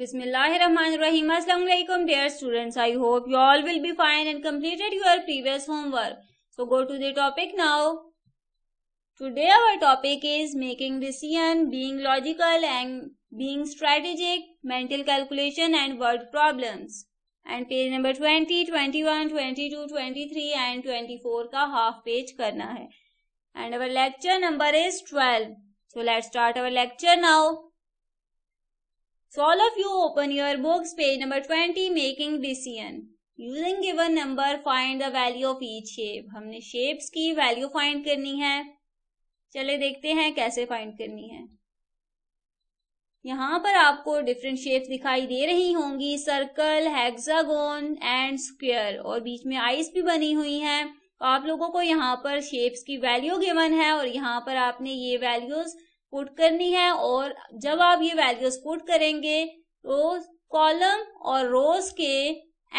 Bismillahirrahmanirrahim. Assalamualaikum dear students. I hope you all will be fine and completed your previous homework. So go to the topic now. Today our topic is making decision, being logical and being strategic, mental calculation and word problems. And page number twenty twenty one twenty two twenty three and twenty four का half page करना है and our lecture number is twelve so let start our lecture now So all of you open your books page number twenty, making decision. Using given number find the value of each shape. हमने shapes की value find करनी है चले देखते हैं कैसे find करनी है यहाँ पर आपको different shapes दिखाई दे रही होंगी Circle, hexagon and square. और बीच में eyes भी बनी हुई है तो आप लोगों को यहाँ पर shapes की value given है और यहाँ पर आपने ये values पुट करनी है और जब आप ये वैल्यूज पुट करेंगे तो कॉलम और रोज के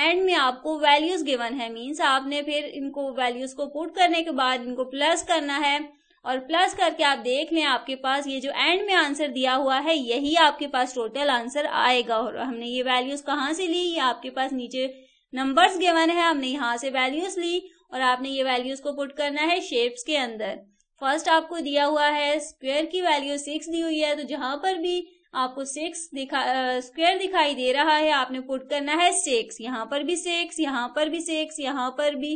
एंड में आपको वैल्यूज गिवन है मींस आपने फिर इनको वैल्यूज को पुट करने के बाद इनको प्लस करना है और प्लस करके आप देख लें आपके पास ये जो एंड में आंसर दिया हुआ है यही आपके पास टोटल आंसर आएगा और हमने ये वैल्यूज कहाँ से ली ये आपके पास नीचे नंबर्स गिवन है हमने यहाँ से वैल्यूज ली और आपने ये वैल्यूज को पुट करना है शेप्स के अंदर फर्स्ट आपको दिया हुआ है स्क्वेयर की वैल्यू सिक्स दी हुई है तो जहां पर भी आपको सिक्स दिखा स्क्वेयर दिखाई दे रहा है आपने पुट करना है सिक्स यहाँ पर भी सिक्स यहाँ पर भी सिक्स यहाँ पर भी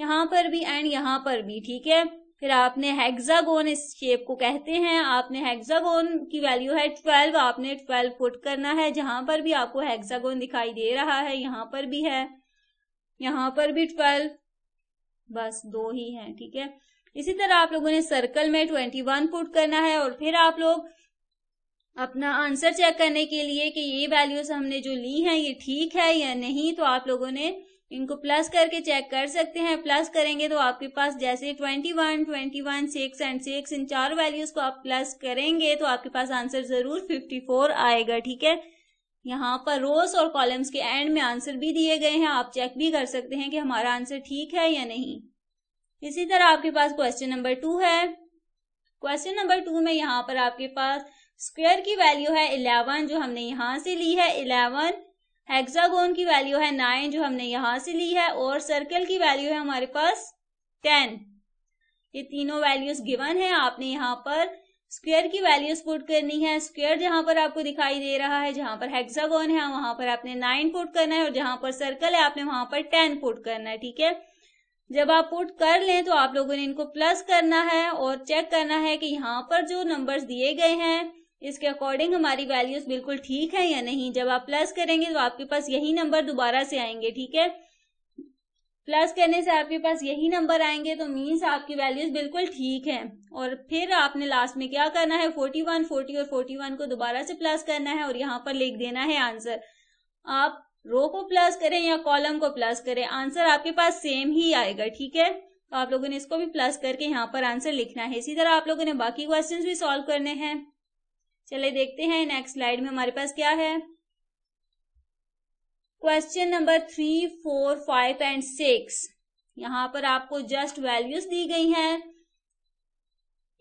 यहाँ पर भी एंड यहाँ पर भी ठीक है फिर आपने हेक्सागोन इस शेप को कहते हैं आपने हेक्सागोन की वैल्यू है ट्वेल्व आपने ट्वेल्व पुट करना है जहां पर भी आपको हेक्सागोन दिखाई दे रहा है यहाँ पर भी है यहाँ पर भी ट्वेल्व बस दो ही है ठीक है इसी तरह आप लोगों ने सर्कल में ट्वेंटी वन पुट करना है और फिर आप लोग अपना आंसर चेक करने के लिए कि ये वैल्यूज हमने जो ली हैं ये ठीक है या नहीं तो आप लोगों ने इनको प्लस करके चेक कर सकते हैं प्लस करेंगे तो आपके पास जैसे twenty one twenty one six and six इन चार वैल्यूज को आप प्लस करेंगे तो आपके पास आंसर जरूर फिफ्टी फोर आएगा ठीक है यहाँ पर रोज और कॉलम्स के एंड में आंसर भी दिए गए हैं आप चेक भी कर सकते हैं कि हमारा आंसर ठीक है या नहीं इसी तरह आपके पास क्वेश्चन नंबर टू है क्वेश्चन नंबर टू में यहाँ पर आपके पास स्क्वेयर की वैल्यू है इलेवन जो हमने यहाँ से ली है इलेवन हेक्सागोन की वैल्यू है नाइन जो हमने यहाँ से ली है और सर्कल की वैल्यू है हमारे पास टेन ये तीनों वैल्यूज गिवन है आपने यहाँ पर स्क्वेयर की वैल्यूज पुट करनी है स्क्वेयर जहां पर आपको दिखाई दे रहा है जहां पर हेक्सागोन है वहां पर आपने नाइन पुट करना है और जहां पर सर्कल है आपने वहां पर टेन पुट करना है ठीक है जब आप पुट कर लें तो आप लोगों ने इनको प्लस करना है और चेक करना है कि यहाँ पर जो नंबर्स दिए गए हैं इसके अकॉर्डिंग हमारी वैल्यूज बिल्कुल ठीक है या नहीं जब आप प्लस करेंगे तो आपके पास यही नंबर दोबारा से आएंगे ठीक है प्लस करने से आपके पास यही नंबर आएंगे तो मीन्स आपकी वैल्यूज बिल्कुल ठीक है और फिर आपने लास्ट में क्या करना है फोर्टी वन फोर्टी और फोर्टी वन को दोबारा से प्लस करना है और यहाँ पर लिख देना है आंसर आप रो को प्लस करें या कॉलम को प्लस करें आंसर आपके पास सेम ही आएगा ठीक है तो आप लोगों ने इसको भी प्लस करके यहाँ पर आंसर लिखना है इसी तरह आप लोगों ने बाकी क्वेश्चन भी सॉल्व करने हैं चले देखते हैं नेक्स्ट स्लाइड में हमारे पास क्या है question number three four five and six यहाँ पर आपको जस्ट वैल्यूज दी गई हैं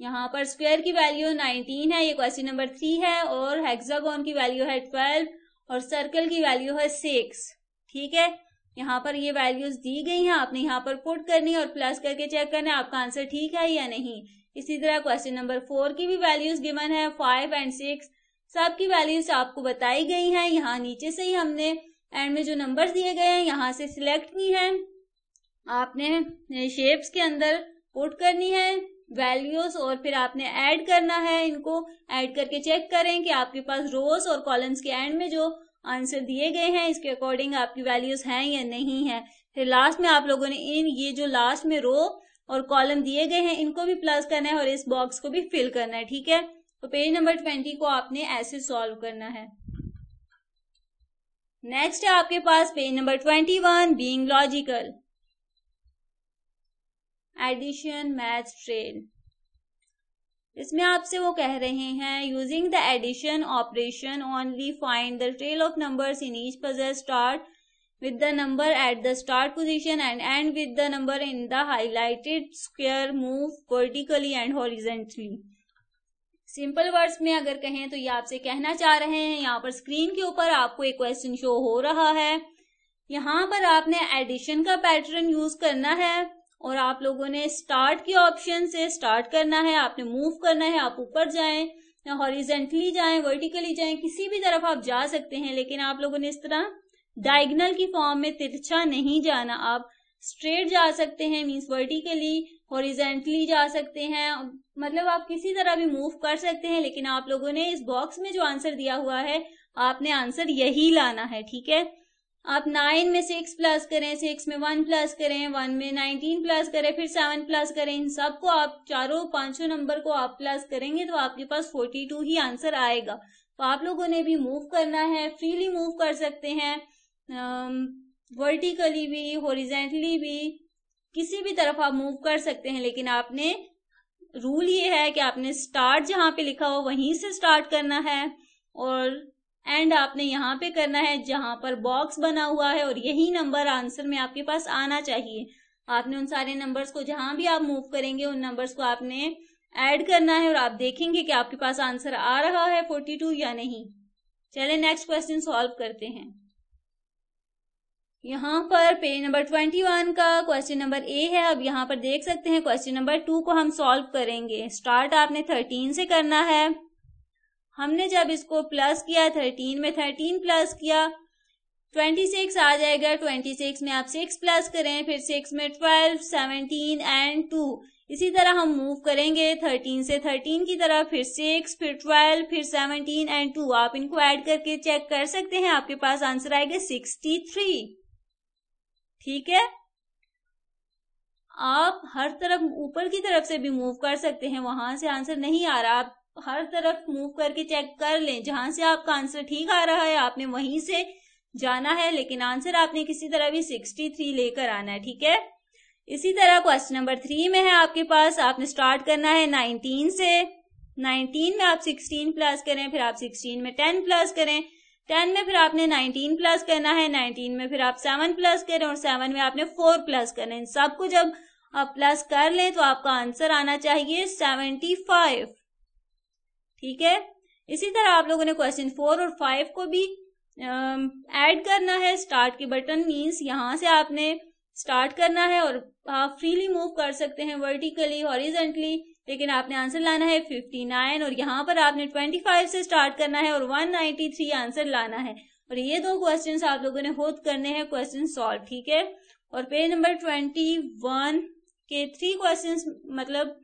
यहाँ पर स्क्वायर की वैल्यू 19 है ये क्वेश्चन नंबर थ्री है और हेक्सागोन की वैल्यू है ट्वेल्व और सर्कल की वैल्यू है सिक्स ठीक है यहाँ पर ये वैल्यूज दी गई हैं आपने यहाँ पर पुट करनी और प्लस करके चेक करना है आपका आंसर ठीक है या नहीं इसी तरह क्वेश्चन नंबर फोर की भी वैल्यूज गिवन है फाइव एंड सिक्स सबकी वैल्यूज आपको बताई गई हैं यहाँ नीचे से ही हमने एंड में जो नंबर दिए गए हैं यहाँ से सिलेक्ट की है आपने शेप्स के अंदर पुट करनी है वैल्यूज और फिर आपने ऐड करना है इनको ऐड करके चेक करें कि आपके पास रोज और कॉलम्स के एंड में जो आंसर दिए गए हैं इसके अकॉर्डिंग आपकी वैल्यूज हैं या नहीं है फिर लास्ट में आप लोगों ने इन ये जो लास्ट में रो और कॉलम दिए गए हैं इनको भी प्लस करना है और इस बॉक्स को भी फिल करना है ठीक है तो पेज नंबर ट्वेंटी को आपने ऐसे सॉल्व करना है नेक्स्ट है आपके पास page number twenty one being logical addition match train इसमें आपसे वो कह रहे हैं using the addition operation only find the trail of numbers in each puzzle start with the number at the start position and end with the number in the highlighted square move vertically and horizontally simple words में अगर कहें तो ये आपसे कहना चाह रहे हैं यहाँ पर स्क्रीन के ऊपर आपको एक क्वेश्चन शो हो रहा है यहाँ पर आपने एडिशन का पैटर्न यूज करना है और आप लोगों ने स्टार्ट के ऑप्शन से स्टार्ट करना है आपने मूव करना है आप ऊपर जाए या हॉरिजेंटली जाए वर्टिकली जाए किसी भी तरफ आप जा सकते हैं लेकिन आप लोगों ने इस तरह डायगनल की फॉर्म में तिरछा नहीं जाना आप स्ट्रेट जा सकते हैं मीन्स वर्टिकली हॉरिजेंटली जा सकते हैं मतलब आप किसी तरह भी मूव कर सकते हैं लेकिन आप लोगों ने इस बॉक्स में जो आंसर दिया हुआ है आपने आंसर यही लाना है ठीक है आप नाइन में सिक्स प्लस करें सिक्स में वन प्लस करें वन में नाइनटीन प्लस करें फिर सेवन प्लस करें इन सबको आप चारों पांचों नंबर को आप प्लस करेंगे तो आपके पास फोर्टी टू ही आंसर आएगा तो आप लोगों ने भी मूव करना है फ्रीली मूव कर सकते हैं वर्टिकली भी होरिजेंटली भी किसी भी तरफ आप मूव कर सकते हैं लेकिन आपने रूल ये है कि आपने स्टार्ट जहां पे लिखा हो वहीं से स्टार्ट करना है और एंड आपने यहाँ पे करना है जहां पर बॉक्स बना हुआ है और यही नंबर आंसर में आपके पास आना चाहिए आपने उन सारे नंबर्स को जहां भी आप मूव करेंगे उन नंबर्स को आपने ऐड करना है और आप देखेंगे कि आपके पास आंसर आ रहा है फोर्टी टू या नहीं चले नेक्स्ट क्वेश्चन सॉल्व करते हैं यहाँ पर पेज नंबर ट्वेंटी वन का क्वेश्चन नंबर ए है अब यहाँ पर देख सकते हैं क्वेश्चन नंबर टू को हम सॉल्व करेंगे स्टार्ट आपने थर्टीन से करना है हमने जब इसको प्लस किया थर्टीन में थर्टीन प्लस किया ट्वेंटी सिक्स आ जाएगा ट्वेंटी सिक्स में आप सिक्स प्लस करें फिर सिक्स में ट्वेल्व सेवनटीन एंड टू इसी तरह हम मूव करेंगे थर्टीन से थर्टीन की तरह फिर सिक्स फिर ट्वेल्व फिर सेवनटीन एंड टू आप इनको ऐड करके चेक कर सकते हैं आपके पास आंसर आएगा सिक्सटी थ्री ठीक है आप हर तरफ ऊपर की तरफ से भी मूव कर सकते हैं वहां से आंसर नहीं आ रहा आप हर तरफ मूव करके चेक कर लें जहां से आपका आंसर ठीक आ रहा है आपने वहीं से जाना है लेकिन आंसर आपने किसी तरह भी सिक्सटी थ्री लेकर आना है ठीक है इसी तरह क्वेश्चन नंबर थ्री में है आपके पास आपने स्टार्ट करना है नाइनटीन से नाइनटीन में आप सिक्सटीन प्लस करें फिर आप सिक्सटीन में टेन प्लस करें टेन में फिर आपने नाइनटीन प्लस करना है नाइनटीन में फिर आप सेवन प्लस करें और सेवन में आपने फोर प्लस करें इन सबको जब आप प्लस कर लें तो आपका आंसर आना चाहिए सेवेंटी फाइव ठीक है इसी तरह आप लोगों ने क्वेश्चन फोर और फाइव को भी ऐड um, करना है स्टार्ट के बटन मीन्स यहाँ से आपने स्टार्ट करना है और आप फ्रीली मूव कर सकते हैं वर्टिकली हॉरिजेंटली लेकिन आपने आंसर लाना है 59 और यहाँ पर आपने 25 से स्टार्ट करना है और 193 आंसर लाना है और ये दो क्वेश्चन आप लोगों ने खुद करने हैं क्वेश्चन सॉल्व ठीक है और पेज नंबर 21 के थ्री क्वेश्चन मतलब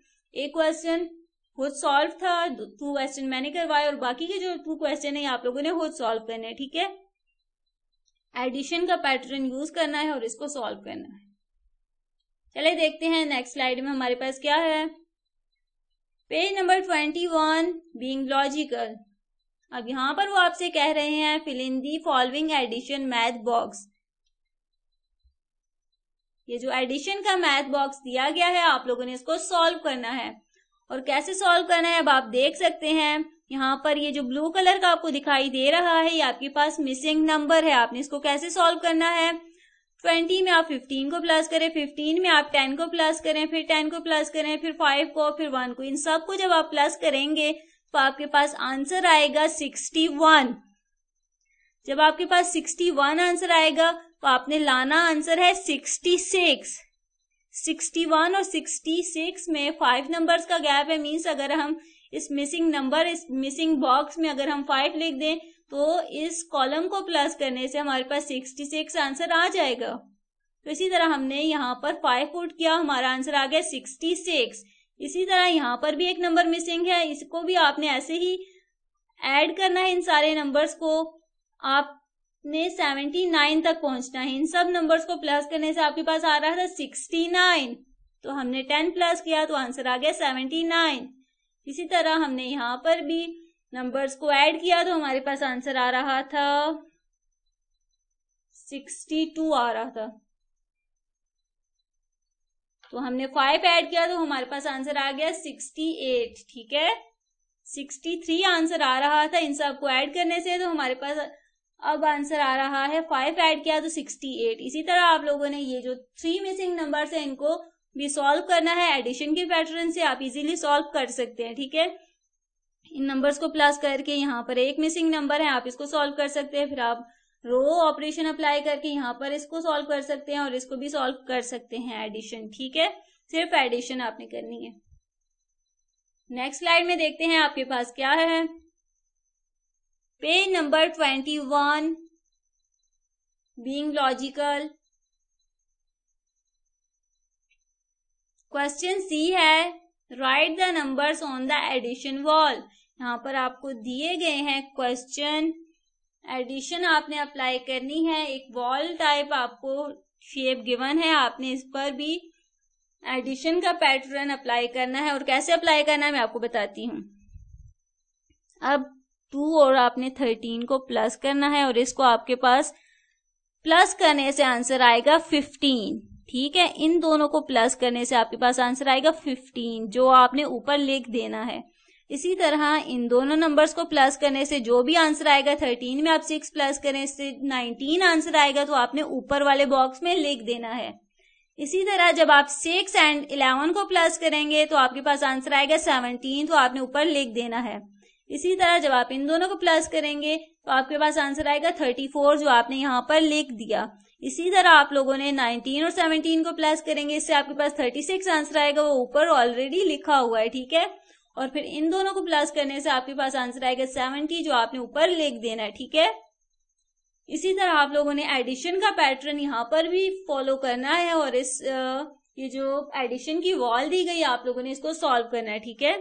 एक क्वेश्चन खुद सॉल्व था टू क्वेश्चन मैंने करवाए और बाकी के जो टू क्वेश्चन है आप लोगों ने खुद सॉल्व करने ठीक है एडिशन का पैटर्न यूज करना है और इसको सॉल्व करना है चले देखते हैं नेक्स्ट स्लाइड में हमारे पास क्या है page number twenty one being logical अब यहां पर वो आपसे कह रहे हैं fill in the following addition math box ये जो एडिशन का मैथ बॉक्स दिया गया है आप लोगों ने इसको सॉल्व करना है और कैसे सॉल्व करना है अब आप देख सकते हैं यहाँ पर ये जो ब्लू कलर का आपको दिखाई दे रहा है ये आपके पास मिसिंग नंबर है आपने इसको कैसे सॉल्व करना है ट्वेंटी में आप फिफ्टीन को प्लस करें फिफ्टीन में आप टेन को प्लस करें फिर टेन को प्लस करें फिर फाइव को फिर वन को इन सब को जब आप प्लस करेंगे तो आपके पास आंसर आएगा सिक्सटी वन जब आपके पास सिक्सटी वन आंसर आएगा तो आपने लाना आंसर है सिक्सटी सिक्स 61 और 66 में फाइव नंबर्स का गैप है मीन्स अगर हम इस मिसिंग नंबर इस मिसिंग बॉक्स में अगर हम फाइव लिख दें तो इस कॉलम को प्लस करने से हमारे पास 66 आंसर आ जाएगा तो इसी तरह हमने यहाँ पर फाइव फुट किया हमारा आंसर आ गया 66 इसी तरह यहाँ पर भी एक नंबर मिसिंग है इसको भी आपने ऐसे ही एड करना है इन सारे नंबर्स को आप ने 79 तक पहुंचना है इन सब नंबर्स को प्लस करने से आपके पास आ रहा था 69 तो हमने 10 प्लस किया तो आंसर आ गया 79 इसी तरह हमने यहाँ पर भी नंबर्स को ऐड किया तो हमारे पास आंसर आ रहा था 62 आ रहा था तो हमने 5 ऐड किया तो हमारे पास आंसर आ गया 68 ठीक है 63 आंसर आ रहा था इन सबको ऐड करने से तो हमारे पास अब आंसर आ रहा है फाइव ऐड किया तो सिक्सटी एट इसी तरह आप लोगों ने ये जो थ्री मिसिंग नंबर है इनको भी सॉल्व करना है एडिशन के पैटर्न से आप इजीली सॉल्व कर सकते हैं ठीक है इन नंबर्स को प्लस करके यहाँ पर एक मिसिंग नंबर है आप इसको सॉल्व कर सकते हैं फिर आप रो ऑपरेशन अप्लाई करके यहाँ पर इसको सॉल्व कर सकते हैं और इसको भी सॉल्व कर सकते हैं एडिशन ठीक है सिर्फ एडिशन आपने करनी है नेक्स्ट स्लाइड में देखते हैं आपके पास क्या है page number twenty one being logical question C है write the numbers on the addition wall यहाँ पर आपको दिए गए हैं क्वेश्चन एडिशन आपने अप्लाई करनी है एक वॉल टाइप आपको शेप गिवन है आपने इस पर भी एडिशन का पैटर्न अप्लाई करना है और कैसे अप्लाई करना है मैं आपको बताती हूँ अब टू और आपने थर्टीन को प्लस करना है और इसको आपके पास प्लस करने से आंसर आएगा फिफ्टीन ठीक है इन दोनों को प्लस करने से आपके पास आंसर आएगा फिफ्टीन जो आपने ऊपर लिख देना है इसी तरह इन दोनों नंबर्स को प्लस करने से जो भी आंसर आएगा थर्टीन में आप सिक्स प्लस करें से नाइनटीन आंसर आएगा तो आपने ऊपर वाले बॉक्स में लिख देना है इसी तरह जब आप सिक्स एंड इलेवन को प्लस करेंगे तो आपके पास आंसर आएगा सेवनटीन तो आपने ऊपर लिख देना है इसी तरह जब आप इन दोनों को प्लस करेंगे तो आपके पास आंसर आएगा थर्टी फोर जो आपने यहाँ पर लिख दिया इसी तरह आप लोगों ने 19 और 17 को प्लस करेंगे इससे आपके पास 36 आंसर आएगा वो ऊपर ऑलरेडी लिखा हुआ है ठीक है और फिर इन दोनों को प्लस करने से आपके पास आंसर आएगा सेवनटी जो आपने ऊपर लिख देना है ठीक है इसी तरह आप लोगों ने एडिशन का पैटर्न यहाँ पर भी फॉलो करना है और इस ये जो एडिशन की वॉल दी गई आप लोगों ने इसको सॉल्व करना है ठीक है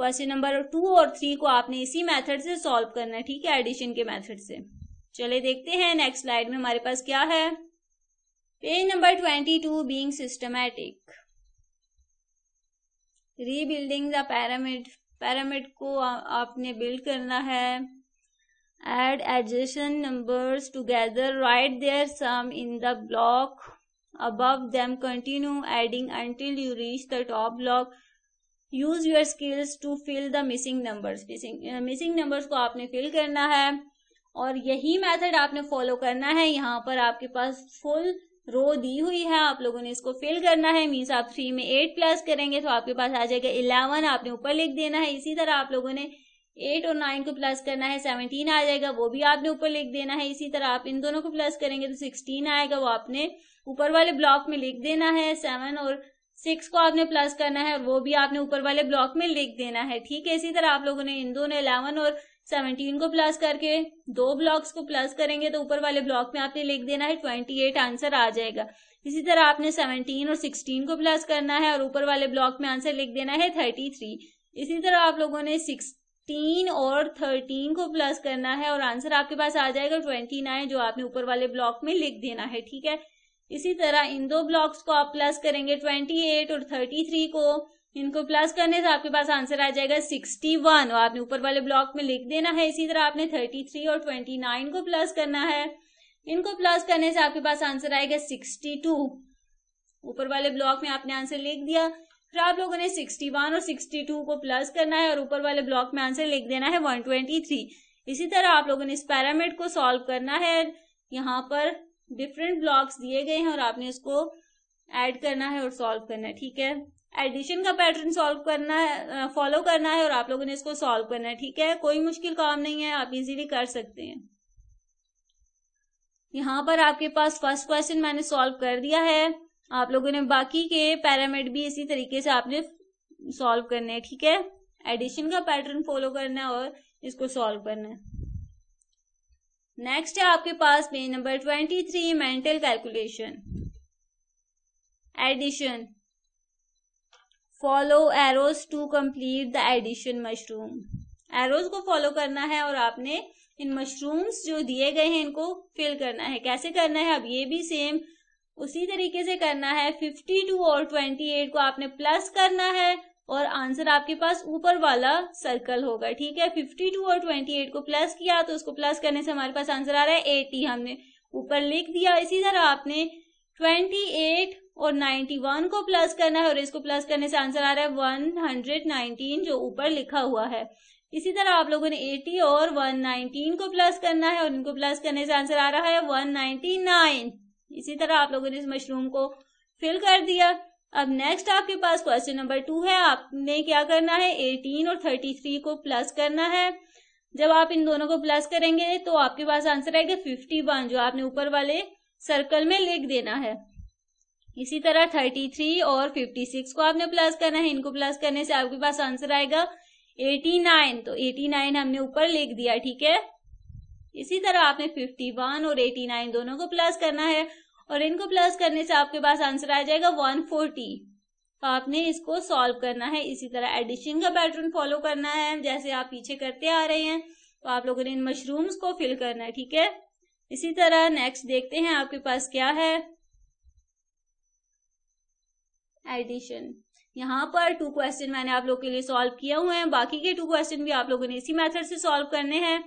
क्वेश्चन नंबर टू और थ्री को आपने इसी मेथड से सॉल्व करना है ठीक है एडिशन के मेथड से चले देखते हैं नेक्स्ट स्लाइड में हमारे पास क्या है page number twenty two being systematic rebuilding the pyramid pyramid को आ, आपने बिल्ड करना है add adjacent numbers together write their sum in the block above them continue adding until you reach the top block use your skills to fill the missing numbers missing numbers को आपने fill करना है और यही method आपने follow करना है यहाँ पर आपके पास फुल रो दी हुई है आप लोगों ने इसको फिल करना है मीन्स आप थ्री में एट प्लस करेंगे तो आपके पास आ जाएगा इलेवन आपने ऊपर लिख देना है इसी तरह आप लोगों ने एट और नाइन को प्लस करना है सेवनटीन आ जाएगा वो भी आपने ऊपर लिख देना है इसी तरह आप इन दोनों को प्लस करेंगे तो सिक्सटीन आएगा वो आपने ऊपर वाले ब्लॉक में लिख देना है सेवन और सिक्स को आपने प्लस करना है और वो भी आपने ऊपर वाले ब्लॉक में लिख देना है ठीक है इसी तरह आप लोगों ने इन दोनों इलेवन और सेवनटीन को प्लस करके दो ब्लॉक्स को प्लस करेंगे तो ऊपर वाले ब्लॉक में आपने लिख देना है ट्वेंटी एट आंसर आ जाएगा इसी तरह आपने सेवनटीन और सिक्सटीन को प्लस करना है और ऊपर वाले ब्लॉक में आंसर लिख देना है थर्टी थ्री इसी तरह आप लोगों ने सिक्सटीन और थर्टीन को प्लस करना है और आंसर आपके पास आ जाएगा ट्वेंटी नाइन जो आपने ऊपर वाले ब्लॉक में लिख देना है ठीक है इसी तरह इन दो ब्लॉक्स को आप प्लस करेंगे ट्वेंटी एट और थर्टी थ्री को इनको प्लस करने से आपके पास आंसर आ जाएगा सिक्सटी वन और आपने ऊपर वाले ब्लॉक में लिख देना है इसी तरह आपने थर्टी थ्री और ट्वेंटी नाइन को प्लस करना है इनको प्लस करने से आपके पास आंसर आएगा सिक्सटी टू ऊपर वाले ब्लॉक में आपने आंसर लिख दिया फिर आप लोगों ने 61 और 62 को प्लस करना है और ऊपर वाले ब्लॉक में आंसर लिख देना है थ्री इसी तरह आप लोगों ने इस पैरामिड को सॉल्व करना है यहाँ पर डिफरेंट ब्लॉक्स दिए गए हैं और आपने उसको ऐड करना है और सॉल्व करना है ठीक है एडिशन का पैटर्न सॉल्व करना है फॉलो करना है और आप लोगों ने इसको सॉल्व करना है ठीक है कोई मुश्किल काम नहीं है आप इजीली कर सकते हैं यहाँ पर आपके पास फर्स्ट क्वेश्चन मैंने सॉल्व कर दिया है आप लोगों ने बाकी के पैरामिड भी इसी तरीके से आपने सॉल्व करने हैं ठीक है एडिशन का पैटर्न फॉलो करना है और इसको सॉल्व करना है नेक्स्ट है आपके पास page number twenty three mental calculation addition follow arrows to complete the addition mushroom arrows को फॉलो करना है और आपने इन मशरूम्स जो दिए गए हैं इनको फिल करना है कैसे करना है अब ये भी सेम उसी तरीके से करना है 52 और 28 को आपने प्लस करना है और आंसर आपके पास ऊपर वाला सर्कल होगा ठीक है 52 और 28 को प्लस किया तो उसको प्लस करने से हमारे पास आंसर आ रहा है 80 हमने ऊपर लिख दिया इसी तरह आपने 28 और 91 को प्लस करना है और इसको प्लस करने से आंसर आ रहा है 119 जो ऊपर लिखा हुआ है इसी तरह आप लोगों ने 80 और 119 को प्लस करना है और इनको प्लस करने से आंसर आ रहा है नाइन इसी तरह आप लोगों ने इस मशरूम को फिल कर दिया अब नेक्स्ट आपके पास क्वेश्चन नंबर टू है आपने क्या करना है एटीन और थर्टी थ्री को प्लस करना है जब आप इन दोनों को प्लस करेंगे तो आपके पास आंसर आएगा फिफ्टी वन जो आपने ऊपर वाले सर्कल में लिख देना है इसी तरह थर्टी थ्री और फिफ्टी सिक्स को आपने प्लस करना है इनको प्लस करने से आपके पास आंसर आएगा एटी नाइन तो एटी नाइन हमने ऊपर लिख दिया ठीक है इसी तरह आपने फिफ्टी वन और एटी नाइन दोनों को प्लस करना है और इनको प्लस करने से आपके पास आंसर आ जाएगा 140 तो आपने इसको सॉल्व करना है इसी तरह एडिशन का पैटर्न फॉलो करना है जैसे आप पीछे करते आ रहे हैं तो आप लोगों ने इन मशरूम्स को फिल करना है ठीक है इसी तरह नेक्स्ट देखते हैं आपके पास क्या है एडिशन यहाँ पर टू क्वेश्चन मैंने आप लोग के लिए सॉल्व किया हुए हैं बाकी के टू क्वेश्चन भी आप लोगों ने इसी मेथड से सॉल्व करने हैं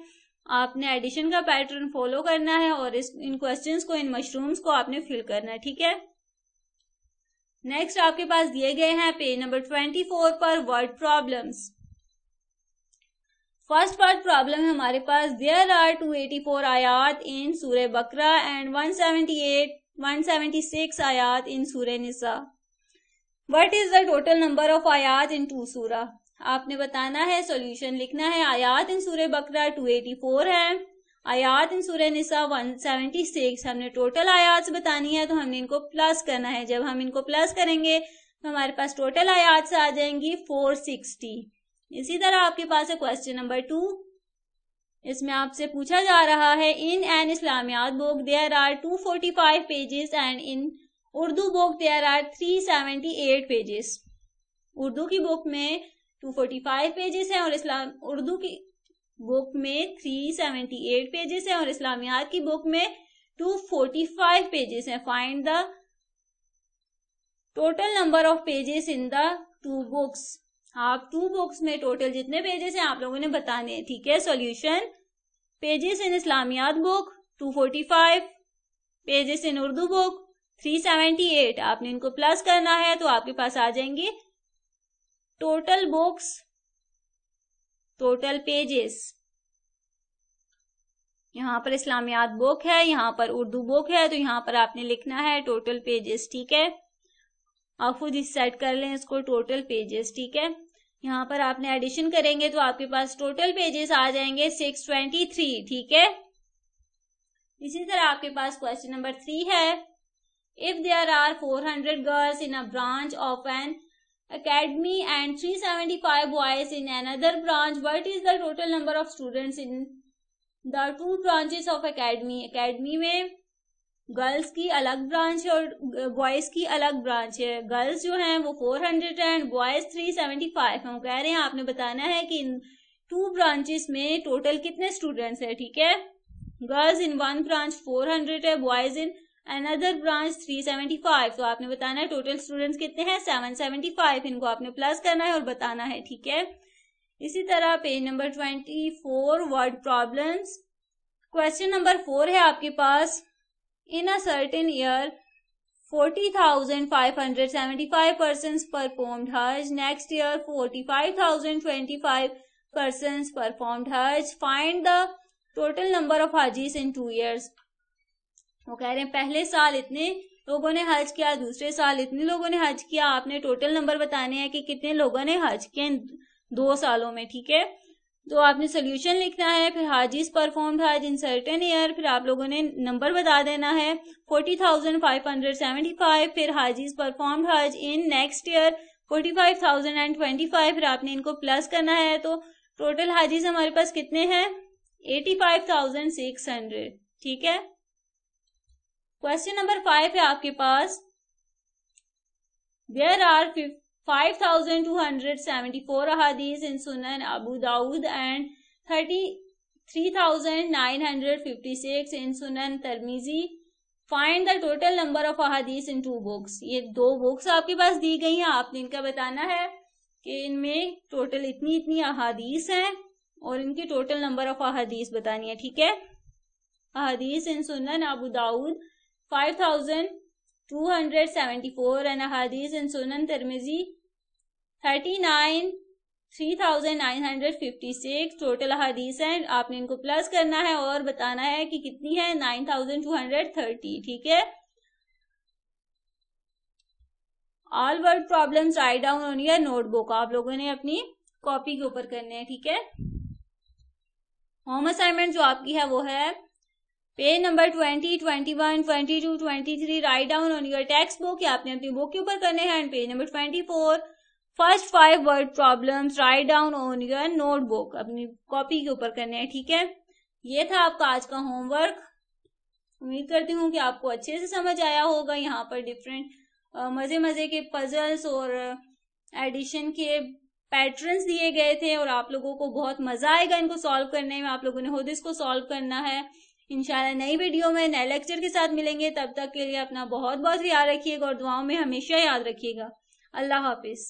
आपने एडिशन का पैटर्न फॉलो करना है और इस इन क्वेश्चंस को इन मशरूम्स को आपने फिल करना है ठीक है नेक्स्ट आपके पास दिए गए हैं पेज नंबर ट्वेंटी फोर पर word problems first word problem है हमारे पास there are two eighty four आयात इन सूर्य बकरा and one seventy eight one seventy six आयात इन सूर्य निशा what is the total number of आयात इन टू सूरा आपने बताना है सॉल्यूशन लिखना है आयात इन सूर्य बकरा 284 है आयात इन सूर्य सेवेंटी 176 हमने टोटल आयात बतानी है तो हमने इनको प्लस करना है जब हम इनको प्लस करेंगे तो हमारे पास टोटल आयात आ जाएंगी 460 इसी तरह आपके पास है क्वेश्चन नंबर टू इसमें आपसे पूछा जा रहा है in an Islamiyat book there are five pages and in Urdu book there are eight pages Urdu की बुक में 245 पेजेस हैं और इस्लाम उर्दू की बुक में 378 पेजेस हैं और इस्लामियात की बुक में 245 पेजेस हैं find the total number of pages in the two books आप टू बुक्स में टोटल जितने पेजेस हैं आप लोगों ने बताने हैं ठीक है solution pages in Islamiyat book 245 pages in Urdu book 378 आपने इनको प्लस करना है तो आपके पास आ जाएंगे टोटल बुक्स टोटल पेजेस यहाँ पर इस्लामियात बुक है यहाँ पर उर्दू बुक है तो यहाँ पर आपने लिखना है टोटल पेजेस ठीक है आप खुद ही सेट कर लें इसको टोटल पेजेस ठीक है यहाँ पर आपने एडिशन करेंगे तो आपके पास टोटल पेजेस आ जाएंगे सिक्स ट्वेंटी थ्री ठीक है इसी तरह आपके पास क्वेश्चन नंबर थ्री है if there are four hundred girls in a branch of an academy and 375 boys in another branch what is the total number of students in the two branches of academy academy में girls की अलग branch है और boys की अलग branch है girls जो हैं वो 400 एंड बॉयज थ्री 375 हम कह रहे हैं आपने बताना है कि इन टू ब्रांचेस में टोटल कितने स्टूडेंट्स हैं ठीक है गर्ल्स इन वन ब्रांच 400 है boys in another branch three seventy five तो आपने बताना है टोटल स्टूडेंट कितने हैं फाइव इनको आपने प्लस करना है और बताना है ठीक है इसी तरह page number twenty four word problem question number four है आपके पास in a certain year forty thousand five five hundred seventy person performed हज next year forty five thousand twenty five person performed हज find the total number of हजीज in two years वो कह रहे हैं पहले साल इतने लोगों ने हज किया दूसरे साल इतने लोगों ने हज किया आपने टोटल नंबर बताने हैं कि कितने लोगों ने हज किया दो सालों में ठीक है तो आपने सोल्यूशन लिखना है फिर हाजीज परफॉर्म हज इन सर्टेन ईयर फिर आप लोगों ने नंबर बता देना है forty thousand five hundred seventy five फिर हाजीज परफॉर्म हज in next year forty five thousand and twenty five फिर आपने इनको प्लस करना है तो टोटल हाजीज हमारे पास कितने हैं eighty five thousand six hundred ठीक है क्वेश्चन नंबर फाइव है आपके पास there are five thousand two hundred seventy four अहादीस इन सुनन अबू दाऊद and thirty three thousand nine hundred fifty six in सुनन तरमीजी find the total number of अहादीस इन टू बुक्स ये दो बुक्स आपके पास दी गई हैं आपने इनका बताना है कि इनमें टोटल इतनी इतनी अहादीस हैं और इनकी टोटल नंबर ऑफ अहादीस बतानी है ठीक है अहादीस इन सुनन अबू दाऊद 5274 and a hadith in Sunan Tirmizi 39 3956 total हदीस हैं आपने इनको प्लस करना है और बताना है कि कितनी है 9230 ठीक है all word problems write down on your notebook आप लोगों ने अपनी कॉपी के ऊपर करने हैं ठीक है होम असाइनमेंट जो आपकी है वो है page number twenty twenty one twenty two twenty three write down on your textbook या आपने अपनी बुक के ऊपर करने हैं and page number twenty four first five word problem write down on your notebook अपनी copy के ऊपर करने हैं ठीक है ये था आपका आज का होमवर्क उम्मीद करती हूँ कि आपको अच्छे से समझ आया होगा यहाँ पर डिफरेंट मजे मजे के पजल्स और एडिशन के पैटर्न्स दिए गए थे और आप लोगों को बहुत मजा आएगा इनको सॉल्व करने में आप लोगों ने खुद इसको सॉल्व करना है इंशाल्लाह नई वीडियो में नए लेक्चर के साथ मिलेंगे तब तक के लिए अपना बहुत बहुत ख्याल रखिएगा और दुआओं में हमेशा याद रखिएगा अल्लाह हाफिज़